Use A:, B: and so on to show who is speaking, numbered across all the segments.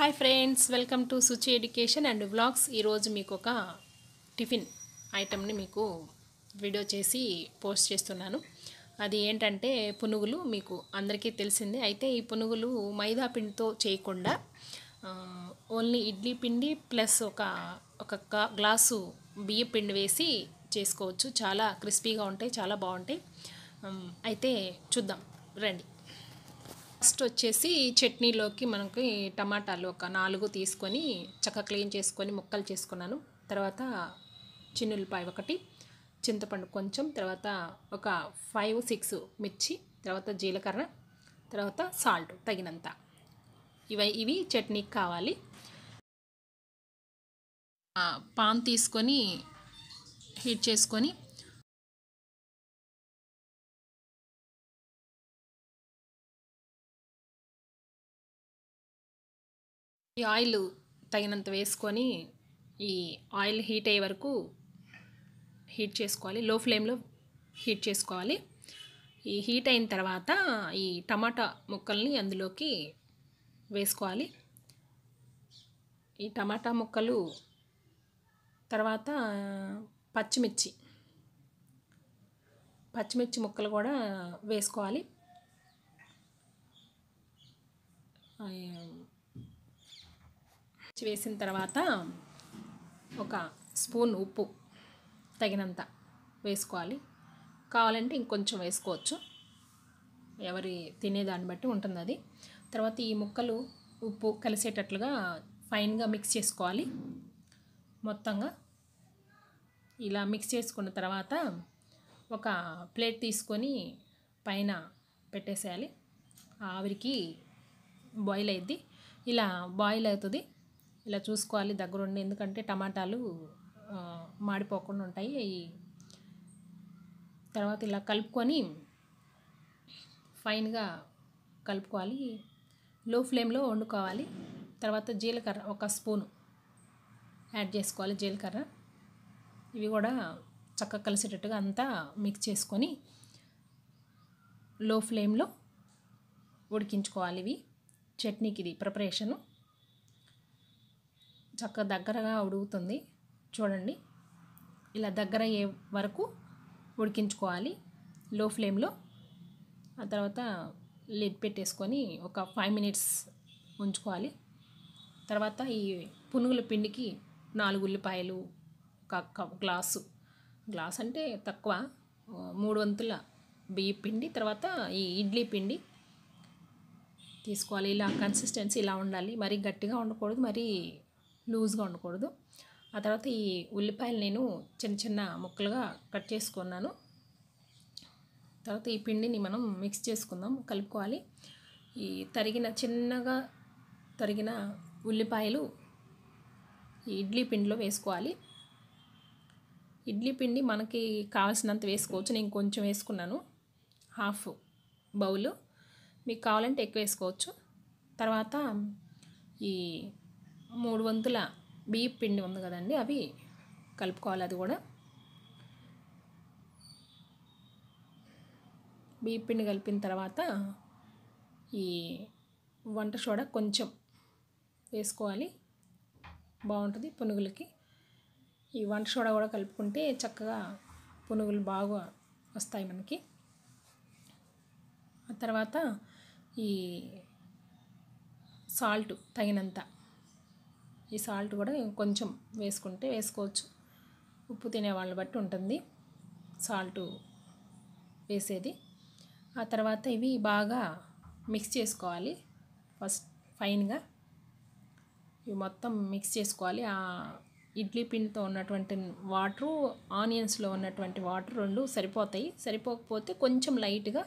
A: hi friends welcome to Suchi education and vlogs ఈరోజు మీకు ఒక టిఫిన్ ఐటమ్ని మీకు వీడియో చేసి పోస్ట్ చేస్తున్నాను అది ఏంటంటే పునుగులు మీకు అందరికీ తెలిసిందే అయితే ఈ పునుగులు మైదా పిండితో చేయకుండా ఓన్లీ ఇడ్లీ పిండి ప్లస్ ఒక ఒక గ్లాసు బియ్య పిండి వేసి చేసుకోవచ్చు చాలా క్రిస్పీగా ఉంటాయి చాలా బాగుంటాయి అయితే చూద్దాం రండి నెక్స్ట్ వచ్చేసి చట్నీలోకి మనకి టమాటాలు ఒక నాలుగు తీసుకొని చక్కగా క్లీన్ చేసుకొని ముక్కలు చేసుకున్నాను తర్వాత చిన్నులపాయ ఒకటి చింతపండు కొంచెం తర్వాత ఒక ఫైవ్ సిక్స్ మిర్చి తర్వాత జీలకర్ర తర్వాత సాల్ట్ తగినంత ఇవి ఇవి చట్నీకి కావాలి పాన్ తీసుకొని హీట్ చేసుకొని ఈ ఆయిల్ తగినంత వేసుకొని ఈ ఆయిల్ హీట్ అయ్యే వరకు హీట్ చేసుకోవాలి లో ఫ్లేమ్లో హీట్ చేసుకోవాలి ఈ హీట్ అయిన తర్వాత ఈ టమాటా ముక్కల్ని అందులోకి వేసుకోవాలి ఈ టమాటా ముక్కలు తర్వాత పచ్చిమిర్చి పచ్చిమిర్చి ముక్కలు కూడా వేసుకోవాలి వేసిన తర్వాత ఒక స్పూన్ ఉప్పు తగినంత వేసుకోవాలి కావాలంటే ఇంకొంచెం వేసుకోవచ్చు ఎవరి తినేదాన్ని బట్టి ఉంటుంది అది తర్వాత ఈ ముక్కలు ఉప్పు కలిసేటట్లుగా ఫైన్గా మిక్స్ చేసుకోవాలి మొత్తంగా ఇలా మిక్స్ చేసుకున్న తర్వాత ఒక ప్లేట్ తీసుకొని పైన పెట్టేసేయాలి ఆవిరికి బాయిల్ అయ్యి ఇలా బాయిల్ అవుతుంది ఇలా చూసుకోవాలి దగ్గరుండి ఎందుకంటే టమాటాలు మాడిపోకుండా ఉంటాయి తర్వాత ఇలా కలుపుకొని ఫైన్గా కలుపుకోవాలి లో ఫ్లేమ్లో వండుకోవాలి తర్వాత జీలకర్ర ఒక స్పూను యాడ్ చేసుకోవాలి జీలకర్ర ఇవి కూడా చక్కగా కలిసేటట్టుగా అంతా మిక్స్ చేసుకొని లో ఫ్లేమ్లో ఉడికించుకోవాలి ఇవి చట్నీకి ఇది ప్రిపరేషను చక్క దగ్గరగా ఉడుగుతుంది చూడండి ఇలా దగ్గర అయ్యే వరకు ఉడికించుకోవాలి లో ఫ్లేమ్లో ఆ తర్వాత లిడ్ పెట్టేసుకొని ఒక ఫైవ్ మినిట్స్ ఉంచుకోవాలి తర్వాత ఈ పునుగుల పిండికి నాలుగు ఉల్లిపాయలు ఒక గ్లాసు గ్లాస్ అంటే తక్కువ మూడు వంతుల బియ్య పిండి తర్వాత ఈ ఇడ్లీ పిండి తీసుకోవాలి ఇలా కన్సిస్టెన్సీ ఇలా ఉండాలి మరీ గట్టిగా ఉండకూడదు మరీ లూజ్గా ఉండకూడదు ఆ తర్వాత ఈ ఉల్లిపాయలు నేను చిన్న చిన్న ముక్కలుగా కట్ చేసుకున్నాను తర్వాత ఈ పిండిని మనం మిక్స్ చేసుకుందాం కలుపుకోవాలి ఈ తరిగిన చిన్నగా తరిగిన ఉల్లిపాయలు ఈ ఇడ్లీ పిండిలో వేసుకోవాలి ఇడ్లీ పిండి మనకి కావాల్సినంత వేసుకోవచ్చు నేను కొంచెం వేసుకున్నాను హాఫ్ బౌలు మీకు కావాలంటే ఎక్కువ వేసుకోవచ్చు తర్వాత ఈ మూడు వంతుల బియ్య పిండి ఉంది కదండి అవి కలుపుకోవాలి అది కూడా బియ్య పిండి కలిపిన తర్వాత ఈ వంట సోడా కొంచెం వేసుకోవాలి బాగుంటుంది పునుగులకి ఈ వంట సోడా కూడా కలుపుకుంటే చక్కగా పునుగులు బాగా వస్తాయి మనకి ఆ తర్వాత ఈ సాల్ట్ తగినంత ఈ సాల్ట్ కూడా కొంచెం వేసుకుంటే వేసుకోవచ్చు ఉప్పు తినే వాళ్ళని బట్టి ఉంటుంది సాల్ట్ వేసేది ఆ తర్వాత ఇవి బాగా మిక్స్ చేసుకోవాలి ఫస్ట్ ఫైన్గా ఇవి మొత్తం మిక్స్ చేసుకోవాలి ఆ ఇడ్లీ పిండితో ఉన్నటువంటి వాటరు ఆనియన్స్లో ఉన్నటువంటి వాటర్ రెండు సరిపోతాయి సరిపోకపోతే కొంచెం లైట్గా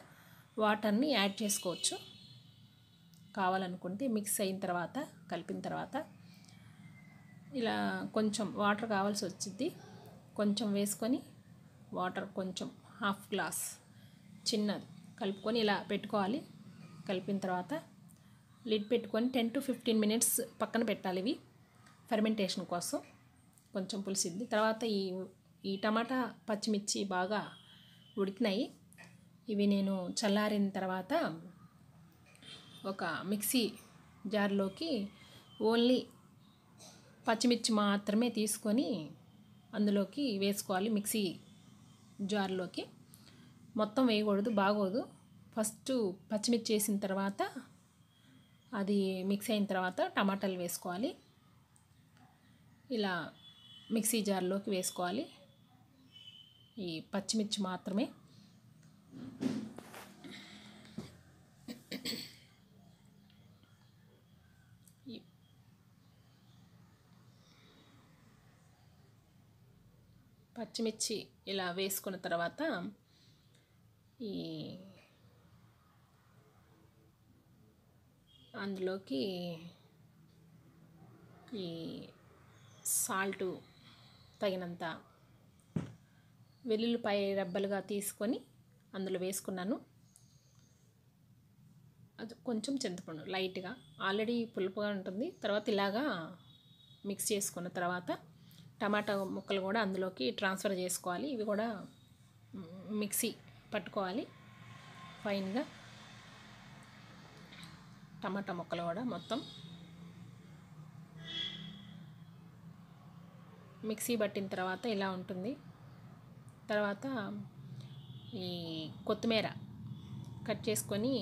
A: వాటర్ని యాడ్ చేసుకోవచ్చు కావాలనుకుంటే మిక్స్ అయిన తర్వాత కలిపిన తర్వాత ఇలా కొంచెం వాటర్ కావాల్సి వచ్చింది కొంచెం వేసుకొని వాటర్ కొంచెం హాఫ్ గ్లాస్ చిన్నది కలుపుకొని ఇలా పెట్టుకోవాలి కలిపిన తర్వాత లిడ్ పెట్టుకొని టెన్ టు ఫిఫ్టీన్ మినిట్స్ పక్కన పెట్టాలి ఇవి ఫర్మెంటేషన్ కోసం కొంచెం పులిసింది తర్వాత ఈ ఈ టమాటా పచ్చిమిర్చి బాగా ఉడికినాయి ఇవి నేను చల్లారిన తర్వాత ఒక మిక్సీ జార్లోకి ఓన్లీ పచ్చిమిర్చి మాత్రమే తీసుకొని అందులోకి వేసుకోవాలి మిక్సీ జార్లోకి మొత్తం వేయకూడదు బాగోదు ఫస్ట్ పచ్చిమిర్చి వేసిన తర్వాత అది మిక్స్ అయిన తర్వాత టమాటాలు వేసుకోవాలి ఇలా మిక్సీ జార్లోకి వేసుకోవాలి ఈ పచ్చిమిర్చి మాత్రమే పచ్చిమిర్చి ఇలా వేసుకున్న తర్వాత ఈ అందులోకి ఈ సాల్టు తగినంత వెల్లుల్లిపాయ రెబ్బలుగా తీసుకొని అందులో వేసుకున్నాను అది కొంచెం చింతపండు లైట్గా ఆల్రెడీ పులుపుగా ఉంటుంది తర్వాత ఇలాగా మిక్స్ చేసుకున్న తర్వాత టమాటా ముక్కలు కూడా అందులోకి ట్రాన్స్ఫర్ చేసుకోవాలి ఇవి కూడా మిక్సీ పట్టుకోవాలి ఫైన్గా టమాటా ముక్కలు కూడా మొత్తం మిక్సీ పట్టిన తర్వాత ఇలా ఉంటుంది తర్వాత ఈ కొత్తిమీర కట్ చేసుకొని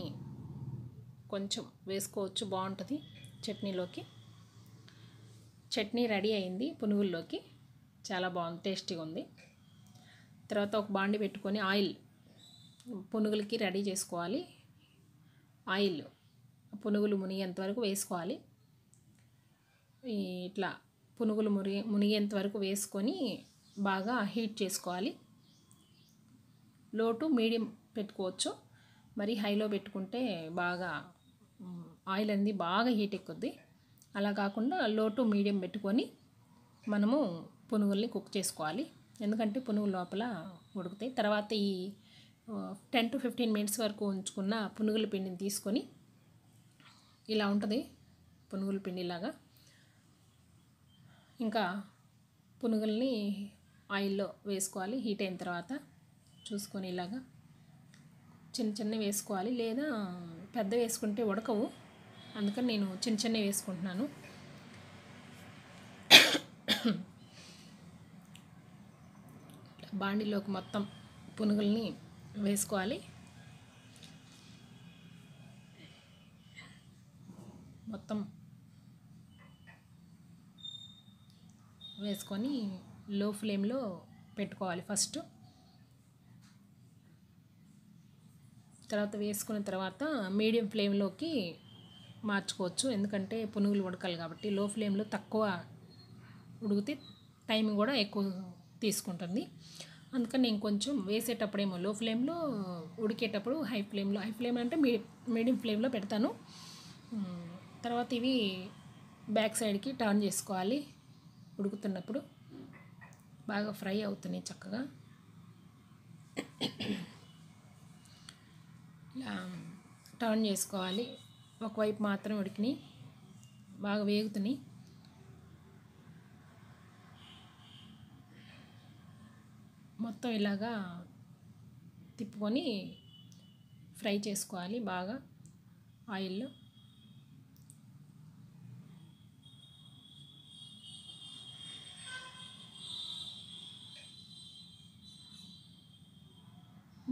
A: కొంచెం వేసుకోవచ్చు బాగుంటుంది చట్నీలోకి చట్నీ రెడీ అయింది పునుగుల్లోకి చాలా బాగుంది టేస్టీగా ఉంది తర్వాత ఒక బాండి పెట్టుకొని ఆయిల్ పునుగులకి రెడీ చేసుకోవాలి ఆయిల్ పునుగులు మునిగేంత వరకు వేసుకోవాలి ఇట్లా పునుగులు మురి మునిగేంత వరకు వేసుకొని బాగా హీట్ చేసుకోవాలి లో టు మీడియం పెట్టుకోవచ్చు మరి హైలో పెట్టుకుంటే బాగా ఆయిల్ అనేది బాగా హీట్ ఎక్కుద్ది అలా కాకుండా లో టు మీడియం పెట్టుకొని మనము పునుగుల్ని కుక్ చేసుకోవాలి ఎందుకంటే పునుగులు లోపల ఉడుకుతాయి తర్వాత ఈ టెన్ టు ఫిఫ్టీన్ మినిట్స్ వరకు ఉంచుకున్న పునుగుల పిండిని తీసుకొని ఇలా ఉంటుంది పునుగుల పిండిలాగా ఇంకా పునుగుల్ని ఆయిల్లో వేసుకోవాలి హీట్ అయిన తర్వాత చూసుకొని ఇలాగా చిన్న చిన్న వేసుకోవాలి లేదా పెద్ద వేసుకుంటే ఉడకవు అందుకని నేను చిన్న చిన్నవి వేసుకుంటున్నాను బాండిలోకి మొత్తం పునుగుల్ని వేసుకోవాలి మొత్తం వేసుకొని లో ఫ్లేమ్లో పెట్టుకోవాలి ఫస్ట్ తర్వాత వేసుకున్న తర్వాత మీడియం ఫ్లేమ్లోకి మార్చుకోవచ్చు ఎందుకంటే పునుగులు ఉడకాలి కాబట్టి లో ఫ్లేమ్లో తక్కువ ఉడికితే టైం కూడా ఎక్కువ తీసుకుంటుంది అందుకని నేను కొంచెం వేసేటప్పుడేమో లో ఫ్లేమ్లో ఉడికేటప్పుడు హై ఫ్లేమ్లో హై ఫ్లేమ్ అంటే మీ మీడియం ఫ్లేమ్లో పెడతాను తర్వాత ఇవి బ్యాక్ సైడ్కి టర్న్ చేసుకోవాలి ఉడుకుతున్నప్పుడు బాగా ఫ్రై అవుతున్నాయి చక్కగా ఇలా టర్న్ చేసుకోవాలి ఒకవైపు మాత్రం ఉడికినాయి బాగా వేగుతున్నాయి మొత్తం ఇలాగా తిప్పుకొని ఫ్రై చేసుకోవాలి బాగా ఆయిల్లో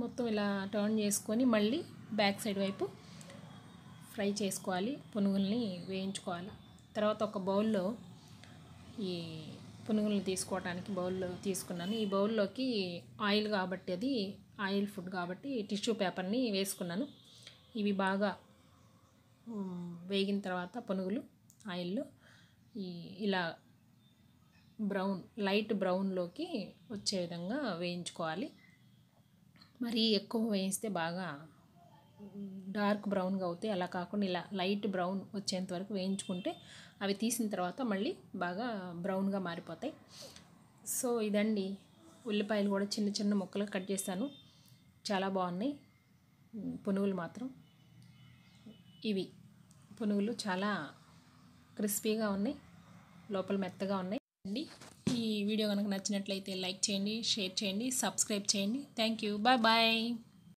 A: మొత్తం ఇలా టర్న్ చేసుకొని మళ్ళీ బ్యాక్ సైడ్ వైపు ఫ్రై చేసుకోవాలి పునుగుల్ని వేయించుకోవాలి తర్వాత ఒక బౌల్లో ఈ పునుగులను తీసుకోవడానికి బౌల్లో తీసుకున్నాను ఈ బౌల్లోకి ఆయిల్ కాబట్టి అది ఆయిల్ ఫుడ్ కాబట్టి టిష్యూ పేపర్ని వేసుకున్నాను ఇవి బాగా వేగిన తర్వాత పునుగులు ఆయిల్లో ఈ ఇలా బ్రౌన్ లైట్ బ్రౌన్లోకి వచ్చే విధంగా వేయించుకోవాలి మరీ ఎక్కువ వేయిస్తే బాగా డార్క్ బ్రౌన్గా అవుతాయి అలా కాకుండా ఇలా లైట్ బ్రౌన్ వచ్చేంత వరకు వేయించుకుంటే అవి తీసిన తర్వాత మళ్ళీ బాగా బ్రౌన్గా మారిపోతాయి సో ఇదండి ఉల్లిపాయలు కూడా చిన్న చిన్న ముక్కలు కట్ చేశాను చాలా బాగున్నాయి పునుగులు మాత్రం ఇవి పునుగులు చాలా క్రిస్పీగా ఉన్నాయి లోపల మెత్తగా ఉన్నాయి అండి ఈ వీడియో కనుక నచ్చినట్లయితే లైక్ చేయండి షేర్ చేయండి సబ్స్క్రైబ్ చేయండి థ్యాంక్ యూ బాయ్ బాయ్